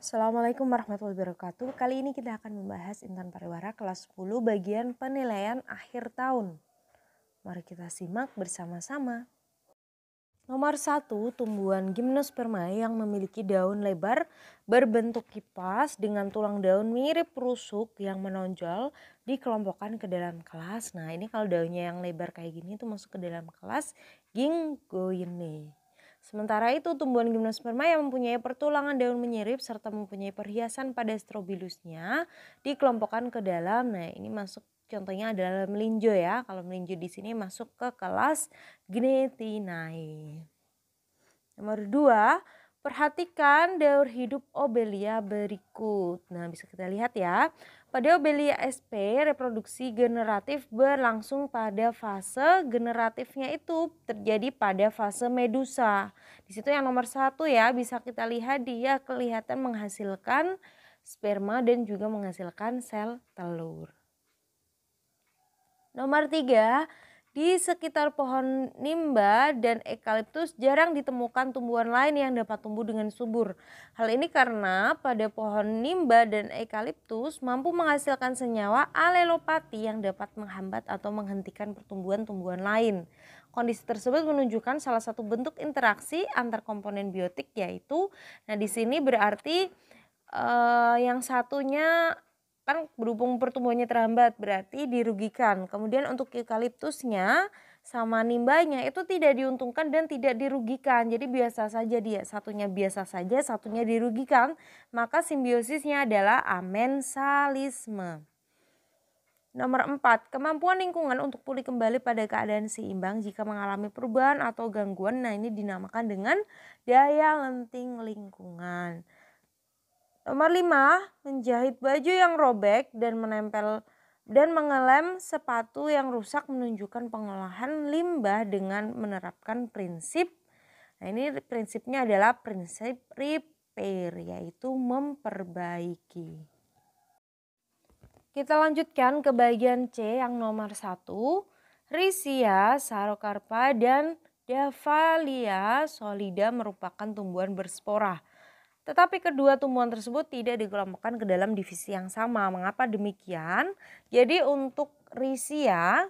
Assalamualaikum warahmatullahi wabarakatuh. Kali ini kita akan membahas Intan Pariwara kelas 10 bagian penilaian akhir tahun. Mari kita simak bersama-sama. Nomor 1, tumbuhan gimnosperma yang memiliki daun lebar berbentuk kipas dengan tulang daun mirip rusuk yang menonjol dikelompokkan ke dalam kelas. Nah, ini kalau daunnya yang lebar kayak gini itu masuk ke dalam kelas Gingoine. Sementara itu, tumbuhan gymnosperma yang mempunyai pertulangan daun menyirip serta mempunyai perhiasan pada strobilusnya dikelompokkan ke dalam. Nah, ini masuk contohnya adalah melinjo ya. Kalau melinjo di sini masuk ke kelas Gnetinae. Nomor dua, perhatikan daur hidup Obelia berikut. Nah, bisa kita lihat ya. Pada Padeobelia sp reproduksi generatif berlangsung pada fase generatifnya itu terjadi pada fase medusa. Di situ yang nomor satu ya bisa kita lihat dia kelihatan menghasilkan sperma dan juga menghasilkan sel telur. Nomor tiga, di sekitar pohon nimba dan eukaliptus jarang ditemukan tumbuhan lain yang dapat tumbuh dengan subur. Hal ini karena pada pohon nimba dan eukaliptus mampu menghasilkan senyawa alelopati yang dapat menghambat atau menghentikan pertumbuhan tumbuhan lain. Kondisi tersebut menunjukkan salah satu bentuk interaksi antar komponen biotik yaitu nah di sini berarti eh, yang satunya kan berhubung pertumbuhannya terhambat berarti dirugikan. Kemudian untuk eukaliptusnya sama nimbanya itu tidak diuntungkan dan tidak dirugikan. Jadi biasa saja dia, satunya biasa saja, satunya dirugikan. Maka simbiosisnya adalah amensalisme. Nomor empat, kemampuan lingkungan untuk pulih kembali pada keadaan seimbang jika mengalami perubahan atau gangguan. Nah, ini dinamakan dengan daya lenting lingkungan. Nomor 5, menjahit baju yang robek dan menempel dan mengelem sepatu yang rusak menunjukkan pengolahan limbah dengan menerapkan prinsip. Nah, ini prinsipnya adalah prinsip repair yaitu memperbaiki. Kita lanjutkan ke bagian C yang nomor satu, Risia, Sarokarpa dan Davalia solida merupakan tumbuhan berspora tetapi kedua tumbuhan tersebut tidak dikelompokkan ke dalam divisi yang sama. Mengapa demikian? Jadi untuk risia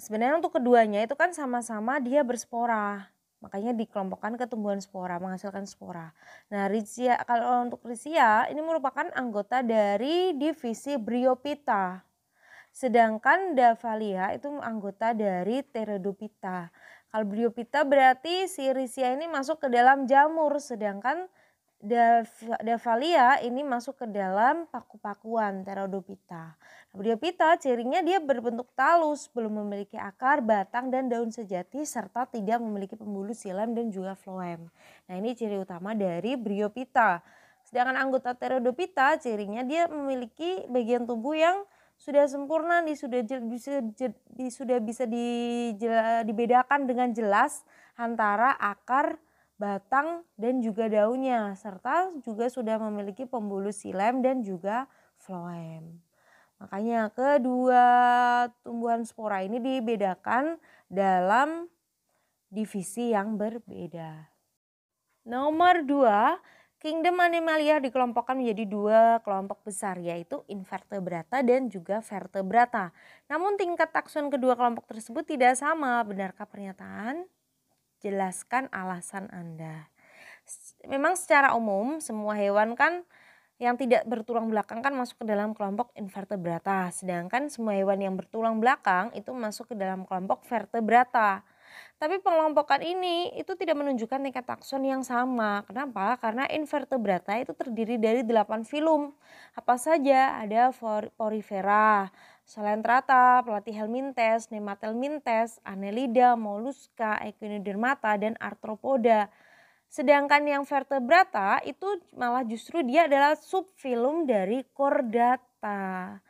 sebenarnya untuk keduanya itu kan sama-sama dia berspora. Makanya dikelompokkan ke tumbuhan spora, menghasilkan spora. Nah, risia kalau untuk risia ini merupakan anggota dari divisi Bryophyta. Sedangkan Davalia itu anggota dari Pteridophyta. Kalau Bryophyta berarti si risia ini masuk ke dalam jamur sedangkan Davalia ini masuk ke dalam paku-pakuan Pterodopita. Pterodopita cirinya dia berbentuk talus, belum memiliki akar, batang, dan daun sejati, serta tidak memiliki pembuluh silam dan juga floem. Nah ini ciri utama dari Bryopita. Sedangkan anggota Pterodopita cirinya dia memiliki bagian tubuh yang sudah sempurna, sudah bisa, sudah bisa dibedakan dengan jelas antara akar, batang dan juga daunnya serta juga sudah memiliki pembuluh silem dan juga floem. Makanya kedua tumbuhan spora ini dibedakan dalam divisi yang berbeda. Nomor dua, kingdom animalia dikelompokkan menjadi dua kelompok besar yaitu invertebrata dan juga vertebrata. Namun tingkat takson kedua kelompok tersebut tidak sama, benarkah pernyataan? jelaskan alasan Anda. Memang secara umum semua hewan kan yang tidak bertulang belakang kan masuk ke dalam kelompok invertebrata, sedangkan semua hewan yang bertulang belakang itu masuk ke dalam kelompok vertebrata. Tapi pengelompokan ini itu tidak menunjukkan tingkat takson yang sama. Kenapa? Karena invertebrata itu terdiri dari 8 filum. Apa saja? Ada porifera, Selentrata, pelatih helminthes, nematelminthes, anelida, molluska, echinodermata, dan arthropoda. Sedangkan yang vertebrata itu malah justru dia adalah subfilum dari chordata.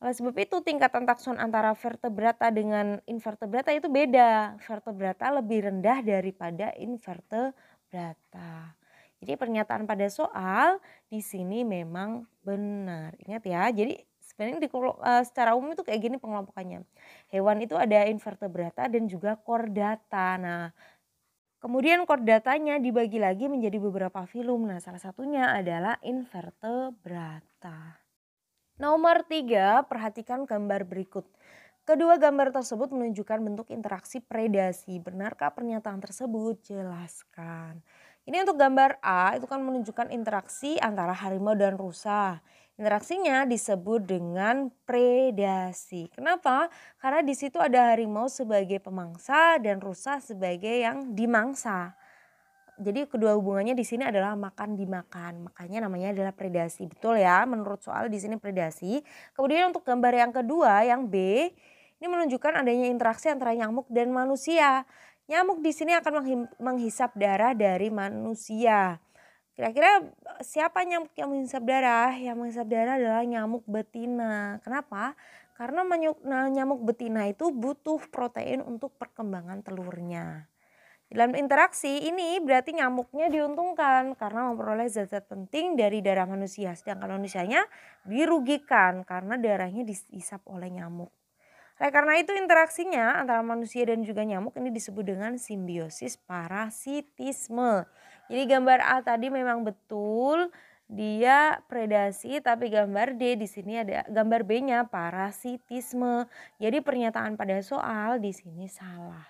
Oleh sebab itu tingkatan takson antara vertebrata dengan invertebrata itu beda. Vertebrata lebih rendah daripada invertebrata. Jadi pernyataan pada soal di sini memang benar. Ingat ya, jadi sebenarnya di, uh, secara umum itu kayak gini pengelompokannya. Hewan itu ada invertebrata dan juga chordata. Nah, kemudian chordatanya dibagi lagi menjadi beberapa filum. Nah, salah satunya adalah invertebrata. Nomor tiga, perhatikan gambar berikut. Kedua gambar tersebut menunjukkan bentuk interaksi predasi. Benarkah pernyataan tersebut? Jelaskan. Ini untuk gambar A itu kan menunjukkan interaksi antara harimau dan rusa. Interaksinya disebut dengan predasi. Kenapa? Karena di situ ada harimau sebagai pemangsa dan rusa sebagai yang dimangsa. Jadi kedua hubungannya di sini adalah makan dimakan. Makanya namanya adalah predasi. Betul ya? Menurut soal di sini predasi. Kemudian untuk gambar yang kedua yang B, ini menunjukkan adanya interaksi antara nyamuk dan manusia. Nyamuk di sini akan menghisap darah dari manusia. Kira-kira eh, siapa nyamuk yang menghisap darah? Yang menghisap darah adalah nyamuk betina. Kenapa? Karena nah, nyamuk betina itu butuh protein untuk perkembangan telurnya. Dalam interaksi ini berarti nyamuknya diuntungkan karena memperoleh zat-zat penting dari darah manusia, sedangkan manusianya dirugikan karena darahnya dihisap oleh nyamuk. Oleh nah, karena itu interaksinya antara manusia dan juga nyamuk ini disebut dengan simbiosis parasitisme. Jadi gambar A tadi memang betul dia predasi tapi gambar D di sini ada gambar B-nya parasitisme. Jadi pernyataan pada soal di sini salah.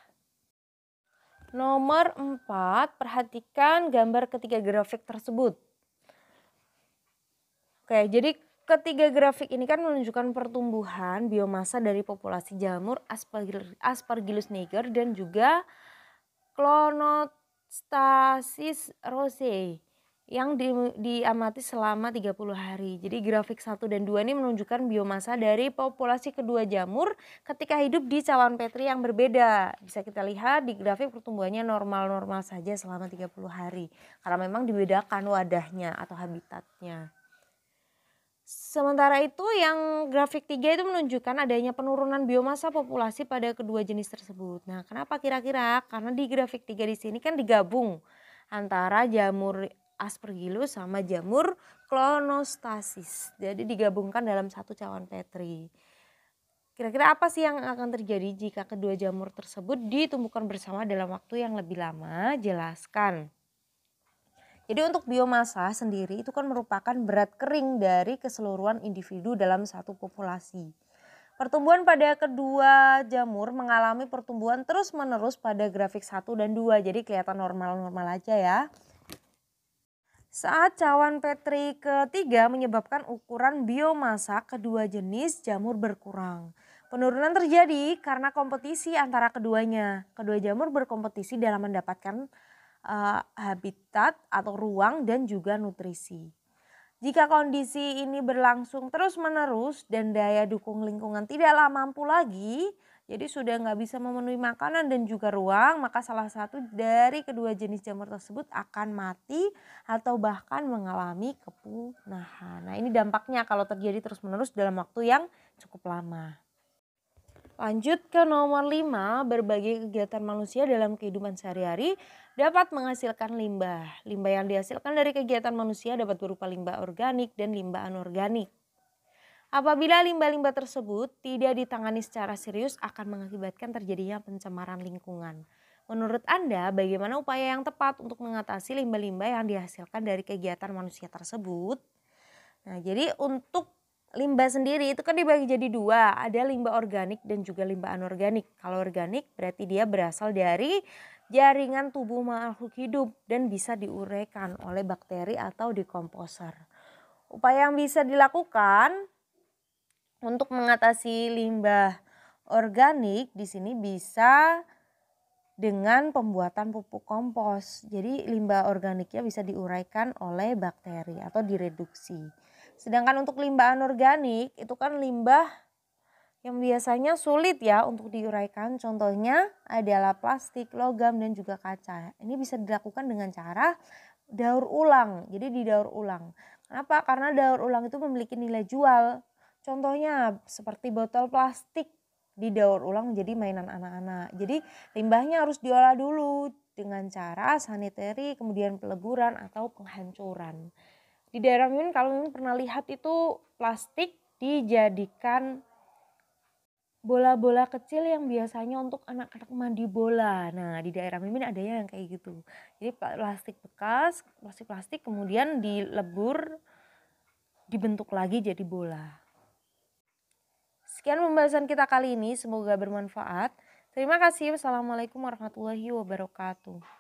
Nomor 4, perhatikan gambar ketiga grafik tersebut. Oke, jadi Ketiga grafik ini kan menunjukkan pertumbuhan biomasa dari populasi jamur Aspergillus, niger dan juga Clonostasis rosei yang di, diamati selama 30 hari. Jadi grafik 1 dan 2 ini menunjukkan biomasa dari populasi kedua jamur ketika hidup di cawan petri yang berbeda. Bisa kita lihat di grafik pertumbuhannya normal-normal saja selama 30 hari. Karena memang dibedakan wadahnya atau habitatnya. Sementara itu yang grafik 3 itu menunjukkan adanya penurunan biomasa populasi pada kedua jenis tersebut. Nah, kenapa kira-kira? Karena di grafik 3 di sini kan digabung antara jamur aspergillus sama jamur klonostasis. Jadi digabungkan dalam satu cawan Petri. Kira-kira apa sih yang akan terjadi jika kedua jamur tersebut ditumbuhkan bersama dalam waktu yang lebih lama? Jelaskan. Jadi untuk biomasa sendiri itu kan merupakan berat kering dari keseluruhan individu dalam satu populasi. Pertumbuhan pada kedua jamur mengalami pertumbuhan terus-menerus pada grafik 1 dan 2. Jadi kelihatan normal-normal aja ya. Saat cawan Petri ketiga menyebabkan ukuran biomasa kedua jenis jamur berkurang. Penurunan terjadi karena kompetisi antara keduanya. Kedua jamur berkompetisi dalam mendapatkan uh, habitat atau ruang dan juga nutrisi. Jika kondisi ini berlangsung terus-menerus dan daya dukung lingkungan tidaklah mampu lagi, jadi sudah nggak bisa memenuhi makanan dan juga ruang, maka salah satu dari kedua jenis jamur tersebut akan mati atau bahkan mengalami kepunahan. Nah ini dampaknya kalau terjadi terus-menerus dalam waktu yang cukup lama. Lanjut ke nomor 5, berbagai kegiatan manusia dalam kehidupan sehari-hari dapat menghasilkan limbah. Limbah yang dihasilkan dari kegiatan manusia dapat berupa limbah organik dan limbah anorganik. Apabila limbah-limbah tersebut tidak ditangani secara serius akan mengakibatkan terjadinya pencemaran lingkungan. Menurut Anda, bagaimana upaya yang tepat untuk mengatasi limbah-limbah yang dihasilkan dari kegiatan manusia tersebut? Nah, jadi untuk Limbah sendiri itu kan dibagi jadi dua, ada limbah organik dan juga limbah anorganik. Kalau organik berarti dia berasal dari jaringan tubuh makhluk hidup dan bisa diuraikan oleh bakteri atau dekomposer. Upaya yang bisa dilakukan untuk mengatasi limbah organik di sini bisa dengan pembuatan pupuk kompos. Jadi limbah organiknya bisa diuraikan oleh bakteri atau direduksi. Sedangkan untuk limbah anorganik itu kan limbah yang biasanya sulit ya untuk diuraikan. Contohnya adalah plastik, logam, dan juga kaca. Ini bisa dilakukan dengan cara daur ulang. Jadi didaur ulang. Kenapa? Karena daur ulang itu memiliki nilai jual. Contohnya seperti botol plastik didaur ulang menjadi mainan anak-anak. Jadi limbahnya harus diolah dulu dengan cara sanitary, kemudian peleburan atau penghancuran. Di daerah Mimin kalau Mimin pernah lihat itu plastik dijadikan bola-bola kecil yang biasanya untuk anak-anak mandi bola. Nah, di daerah Mimin ada yang kayak gitu. Jadi plastik bekas, plastik-plastik kemudian dilebur dibentuk lagi jadi bola. Sekian pembahasan kita kali ini, semoga bermanfaat. Terima kasih. Wassalamualaikum warahmatullahi wabarakatuh.